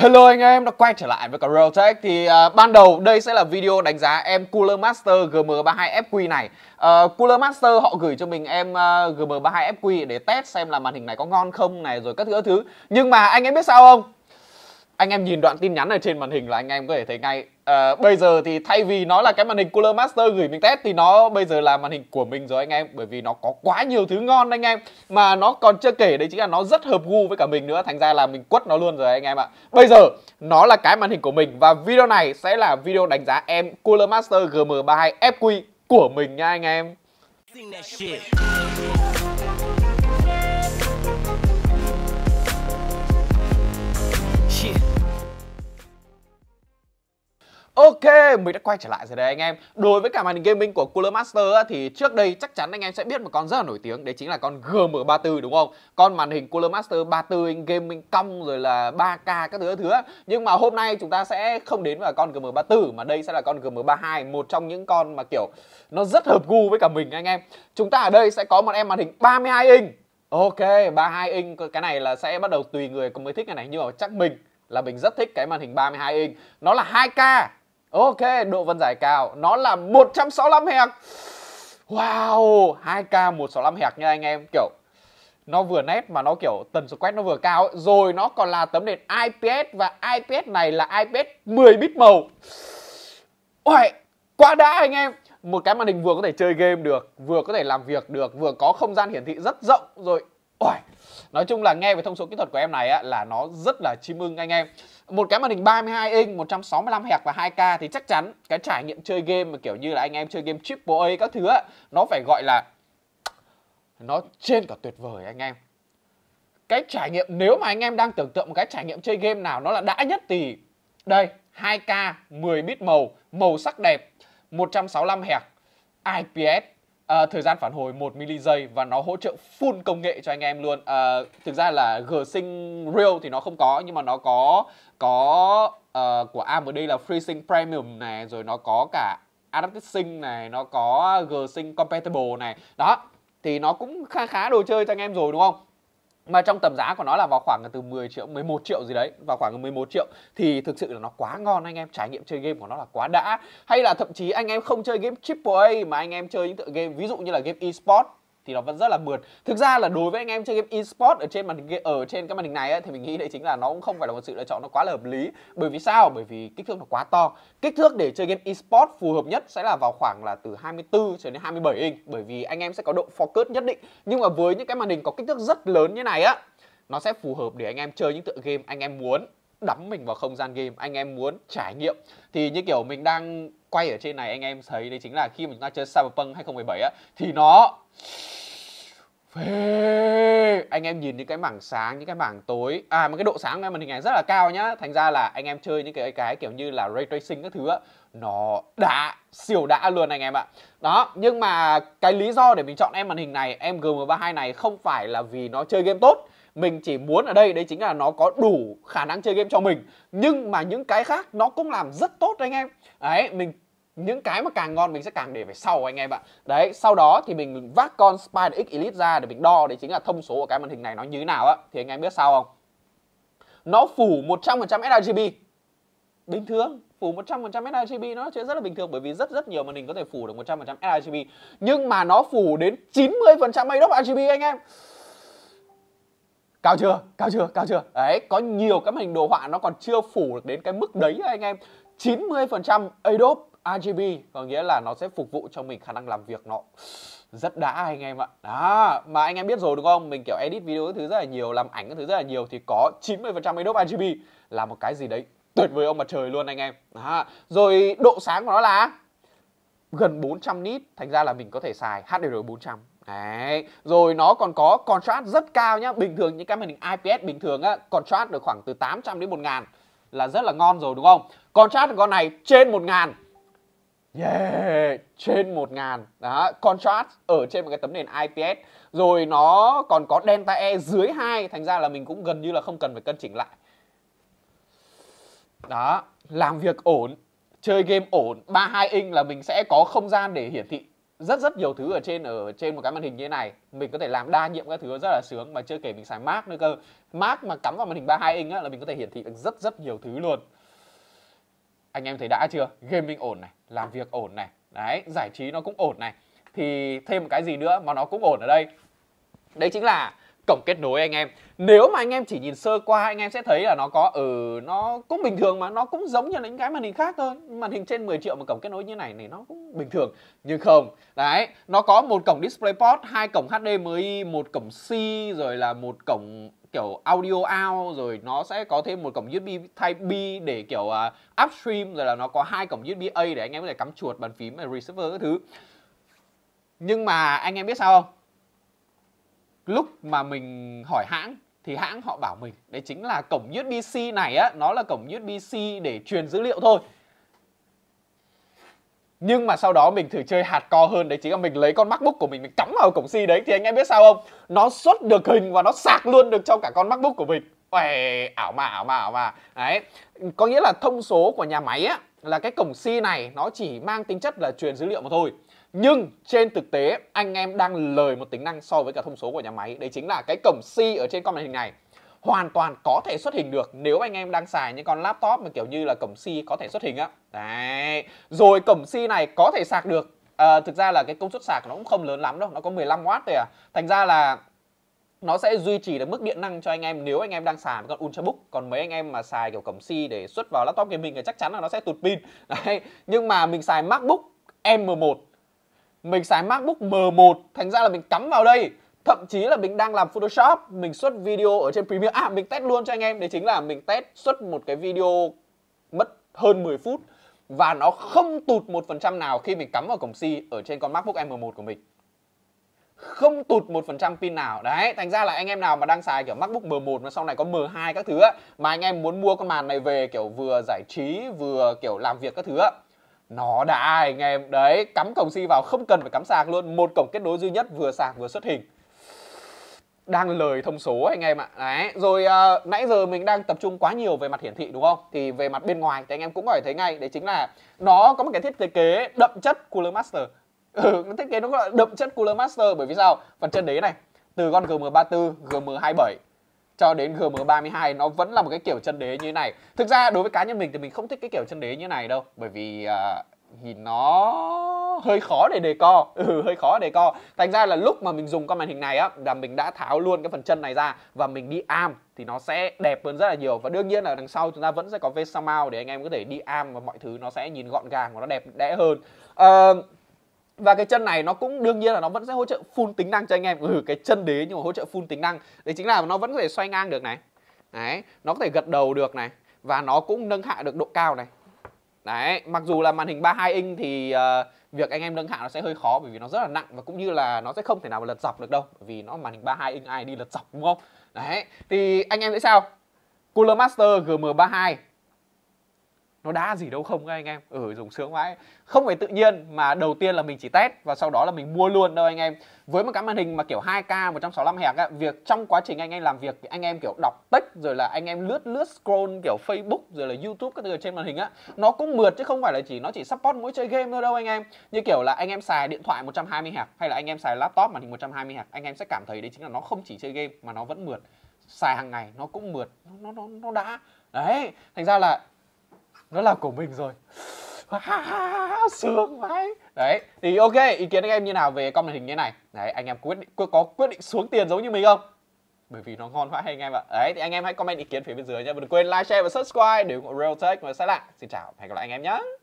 Hello anh em đã quay trở lại với cả Real Tech Thì uh, ban đầu đây sẽ là video đánh giá em Cooler Master GM32FQ này uh, Cooler Master họ gửi cho mình em uh, à, GM32FQ để test xem là màn hình này có ngon không này rồi các thứ thứ Nhưng mà anh em biết sao không? Anh em nhìn đoạn tin nhắn ở trên màn hình là anh em có thể thấy ngay Ờ, bây giờ thì thay vì nó là cái màn hình Cooler Master gửi mình test thì nó bây giờ là màn hình của mình rồi anh em bởi vì nó có quá nhiều thứ ngon anh em mà nó còn chưa kể đấy chính là nó rất hợp gu với cả mình nữa thành ra là mình quất nó luôn rồi anh em ạ bây giờ nó là cái màn hình của mình và video này sẽ là video đánh giá em Cooler Master GM32 FQ của mình nha anh em Ok, mình đã quay trở lại rồi đấy anh em Đối với cả màn hình gaming của Cooler Master á, thì trước đây chắc chắn anh em sẽ biết một con rất là nổi tiếng Đấy chính là con GM34 đúng không? Con màn hình Cooler Master 34 gaming cong rồi là 3K các thứ các thứ Nhưng mà hôm nay chúng ta sẽ không đến vào con GM34 Mà đây sẽ là con GM32 Một trong những con mà kiểu nó rất hợp gu với cả mình anh em Chúng ta ở đây sẽ có một em màn hình 32 inch Ok, 32 inch cái này là sẽ bắt đầu tùy người có mới thích cái này Nhưng mà chắc mình là mình rất thích cái màn hình 32 inch Nó là 2K Ok, độ phân giải cao, nó là 165 Hz. Wow, 2K 165 Hz nha anh em, kiểu nó vừa nét mà nó kiểu tần số quét nó vừa cao ấy. Rồi nó còn là tấm nền IPS và IPS này là IPS 10 bit màu. Uầy, quá đã anh em. Một cái màn hình vừa có thể chơi game được, vừa có thể làm việc được, vừa có không gian hiển thị rất rộng rồi. Uầy, nói chung là nghe về thông số kỹ thuật của em này á, là nó rất là chim ưng anh em một cái màn hình 32 inch 165 Hz và 2K thì chắc chắn cái trải nghiệm chơi game mà kiểu như là anh em chơi game triple A các thứ á, nó phải gọi là nó trên cả tuyệt vời anh em cái trải nghiệm nếu mà anh em đang tưởng tượng một cái trải nghiệm chơi game nào nó là đã nhất thì đây 2K 10 bit màu màu sắc đẹp 165 Hz IPS À, thời gian phản hồi 1 mili giây và nó hỗ trợ full công nghệ cho anh em luôn. À, thực ra là G Sync Real thì nó không có nhưng mà nó có có uh, của AMD là FreeSync Premium này rồi nó có cả Adaptive Sync này, nó có G Sync Compatible này. Đó, thì nó cũng khá khá đồ chơi cho anh em rồi đúng không? mà trong tầm giá của nó là vào khoảng từ 10 triệu 11 triệu gì đấy vào khoảng 11 triệu thì thực sự là nó quá ngon anh em trải nghiệm chơi game của nó là quá đã hay là thậm chí anh em không chơi game AAA mà anh em chơi những tựa game ví dụ như là game esports thì nó vẫn rất là mượt thực ra là đối với anh em chơi game esports ở trên màn hình ở trên cái màn hình này ấy, thì mình nghĩ đấy chính là nó cũng không phải là một sự lựa chọn nó quá là hợp lý bởi vì sao bởi vì kích thước nó quá to kích thước để chơi game esports phù hợp nhất sẽ là vào khoảng là từ 24 cho đến 27 inch bởi vì anh em sẽ có độ focus nhất định nhưng mà với những cái màn hình có kích thước rất lớn như này á nó sẽ phù hợp để anh em chơi những tựa game anh em muốn đắm mình vào không gian game anh em muốn trải nghiệm thì như kiểu mình đang quay ở trên này anh em thấy đấy chính là khi mà chúng ta chơi Cyberpunk 2017 á thì nó Phê. anh em nhìn những cái mảng sáng những cái mảng tối à mà cái độ sáng của em màn hình này rất là cao nhá thành ra là anh em chơi những cái cái kiểu như là ray tracing các thứ á nó đã siêu đã luôn anh em ạ đó nhưng mà cái lý do để mình chọn em màn hình này em gm 32 này không phải là vì nó chơi game tốt mình chỉ muốn ở đây đấy chính là nó có đủ khả năng chơi game cho mình nhưng mà những cái khác nó cũng làm rất tốt anh em đấy mình những cái mà càng ngon mình sẽ càng để về sau anh em ạ đấy sau đó thì mình vác con Spider X Elite ra để mình đo đấy chính là thông số của cái màn hình này nó như thế nào á thì anh em biết sao không nó phủ 100% sRGB bình thường phủ 100% sRGB nó là chuyện rất là bình thường bởi vì rất rất nhiều màn hình có thể phủ được 100% sRGB nhưng mà nó phủ đến 90% mấy đốc RGB anh em cao chưa cao chưa cao chưa đấy có nhiều các hình đồ họa nó còn chưa phủ được đến cái mức đấy anh em 90% Adobe RGB có nghĩa là nó sẽ phục vụ cho mình khả năng làm việc nó rất đã anh em ạ đó mà anh em biết rồi đúng không mình kiểu edit video thứ rất là nhiều làm ảnh thứ rất là nhiều thì có 90% Adobe RGB là một cái gì đấy tuyệt vời ông mặt trời luôn anh em đó. rồi độ sáng của nó là gần 400 nit thành ra là mình có thể xài HDR400 Đấy, rồi nó còn có contrast rất cao nhá. Bình thường những cái màn hình IPS bình thường á, contrast được khoảng từ 800 đến 1000 là rất là ngon rồi đúng không? Contrast của con này trên 1000. Yeah, trên 1000. Đó, contrast ở trên một cái tấm nền IPS. Rồi nó còn có delta E dưới 2, thành ra là mình cũng gần như là không cần phải cân chỉnh lại. Đó, làm việc ổn, chơi game ổn, 32 inch là mình sẽ có không gian để hiển thị rất rất nhiều thứ ở trên ở trên một cái màn hình như thế này mình có thể làm đa nhiệm các thứ rất là sướng mà chưa kể mình xài Mac nữa cơ Mac mà cắm vào màn hình 32 inch á, là mình có thể hiển thị được rất rất nhiều thứ luôn anh em thấy đã chưa gaming ổn này làm việc ổn này đấy giải trí nó cũng ổn này thì thêm một cái gì nữa mà nó cũng ổn ở đây đấy chính là cổng kết nối anh em nếu mà anh em chỉ nhìn sơ qua anh em sẽ thấy là nó có ở ừ, nó cũng bình thường mà nó cũng giống như những cái màn hình khác thôi màn hình trên 10 triệu mà cổng kết nối như này này nó cũng bình thường nhưng không đấy nó có một cổng DisplayPort hai cổng HDMI một cổng C rồi là một cổng kiểu audio out rồi nó sẽ có thêm một cổng USB Type B để kiểu uh, upstream rồi là nó có hai cổng USB A để anh em có thể cắm chuột bàn phím và receiver các thứ nhưng mà anh em biết sao không lúc mà mình hỏi hãng thì hãng họ bảo mình đấy chính là cổng USB-C này á nó là cổng USB-C để truyền dữ liệu thôi nhưng mà sau đó mình thử chơi hạt co hơn đấy chính là mình lấy con macbook của mình mình cắm vào cổng C đấy thì anh em biết sao không nó xuất được hình và nó sạc luôn được trong cả con macbook của mình Uầy, ảo mà ảo mà ảo mà đấy có nghĩa là thông số của nhà máy á là cái cổng C này nó chỉ mang tính chất là truyền dữ liệu mà thôi nhưng trên thực tế anh em đang lời một tính năng so với cả thông số của nhà máy đấy chính là cái cổng C ở trên con màn hình này hoàn toàn có thể xuất hình được nếu anh em đang xài những con laptop mà kiểu như là cổng C có thể xuất hình á đấy rồi cổng C này có thể sạc được à, thực ra là cái công suất sạc nó cũng không lớn lắm đâu nó có 15W thôi à thành ra là nó sẽ duy trì được mức điện năng cho anh em nếu anh em đang xài con Ultrabook còn mấy anh em mà xài kiểu cổng C để xuất vào laptop gaming thì chắc chắn là nó sẽ tụt pin đấy nhưng mà mình xài MacBook M1 mình xài MacBook M1 thành ra là mình cắm vào đây thậm chí là mình đang làm Photoshop mình xuất video ở trên Premiere à mình test luôn cho anh em đấy chính là mình test xuất một cái video mất hơn 10 phút và nó không tụt một phần trăm nào khi mình cắm vào cổng C ở trên con MacBook M1 của mình không tụt một phần trăm pin nào đấy thành ra là anh em nào mà đang xài kiểu MacBook M1 mà sau này có M2 các thứ á, mà anh em muốn mua con màn này về kiểu vừa giải trí vừa kiểu làm việc các thứ á, nó đã anh em đấy cắm cổng si vào không cần phải cắm sạc luôn một cổng kết nối duy nhất vừa sạc vừa xuất hình đang lời thông số anh em ạ đấy rồi uh, nãy giờ mình đang tập trung quá nhiều về mặt hiển thị đúng không thì về mặt bên ngoài thì anh em cũng có thể thấy ngay đấy chính là nó có một cái thiết kế đậm chất cooler master ừ, thiết kế nó gọi đậm chất cooler master bởi vì sao phần chân đế này từ con gm 34 gm 27 cho đến GM32 nó vẫn là một cái kiểu chân đế như thế này. Thực ra đối với cá nhân mình thì mình không thích cái kiểu chân đế như này đâu, bởi vì uh, thì nó hơi khó để đề co ừ hơi khó để co thành ra là lúc mà mình dùng con màn hình này á là mình đã tháo luôn cái phần chân này ra và mình đi am thì nó sẽ đẹp hơn rất là nhiều và đương nhiên là đằng sau chúng ta vẫn sẽ có vesa mount để anh em có thể đi am và mọi thứ nó sẽ nhìn gọn gàng và nó đẹp đẽ hơn uh, và cái chân này nó cũng đương nhiên là nó vẫn sẽ hỗ trợ full tính năng cho anh em ừ cái chân đế nhưng mà hỗ trợ full tính năng đấy chính là nó vẫn có thể xoay ngang được này đấy nó có thể gật đầu được này và nó cũng nâng hạ được độ cao này đấy mặc dù là màn hình 32 inch thì uh, việc anh em nâng hạ nó sẽ hơi khó bởi vì nó rất là nặng và cũng như là nó sẽ không thể nào mà lật dọc được đâu vì nó màn hình 32 inch ai đi lật dọc đúng không đấy thì anh em thấy sao Cooler Master GM32 nó đã gì đâu không các anh em ừ dùng sướng mãi không phải tự nhiên mà đầu tiên là mình chỉ test và sau đó là mình mua luôn đâu anh em với một cái màn hình mà kiểu 2K 165 Hz á, việc trong quá trình anh em làm việc anh em kiểu đọc text rồi là anh em lướt lướt scroll kiểu Facebook rồi là YouTube các thứ trên màn hình á, nó cũng mượt chứ không phải là chỉ nó chỉ support mỗi chơi game thôi đâu anh em. Như kiểu là anh em xài điện thoại 120 Hz hay là anh em xài laptop màn hình 120 Hz, anh em sẽ cảm thấy đấy chính là nó không chỉ chơi game mà nó vẫn mượt. Xài hàng ngày nó cũng mượt, nó nó nó, nó đã. Đấy, thành ra là nó là của mình rồi sướng vãi đấy thì ok ý kiến anh em như nào về comment hình như này đấy anh em quyết định, có quyết định xuống tiền giống như mình không bởi vì nó ngon quá hay anh em ạ đấy thì anh em hãy comment ý kiến phía bên dưới nhé đừng quên like share và subscribe để ủng hộ Real Tech và sẽ lại xin chào hẹn gặp lại anh em nhé